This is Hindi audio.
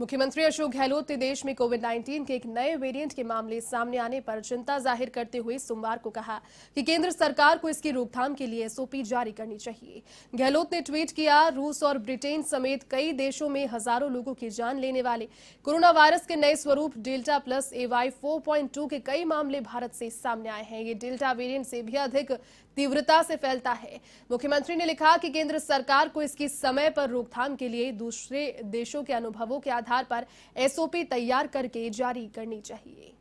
मुख्यमंत्री अशोक गहलोत ने देश में कोविड 19 के एक नए वेरिएंट के मामले सामने आने पर चिंता जाहिर करते हुए सोमवार को कहा कि केंद्र सरकार को इसकी रोकथाम के लिए एसओपी जारी करनी चाहिए गहलोत ने ट्वीट किया रूस और ब्रिटेन समेत कई देशों में हजारों लोगों की जान लेने वाले कोरोना वायरस के नए स्वरूप डेल्टा प्लस एवाई फोर के कई मामले भारत से सामने आए हैं ये डेल्टा वेरियंट से भी अधिक तीव्रता से फैलता है मुख्यमंत्री ने लिखा कि केंद्र सरकार को इसकी समय पर रोकथाम के लिए दूसरे देशों के अनुभवों के आधार पर एसओपी तैयार करके जारी करनी चाहिए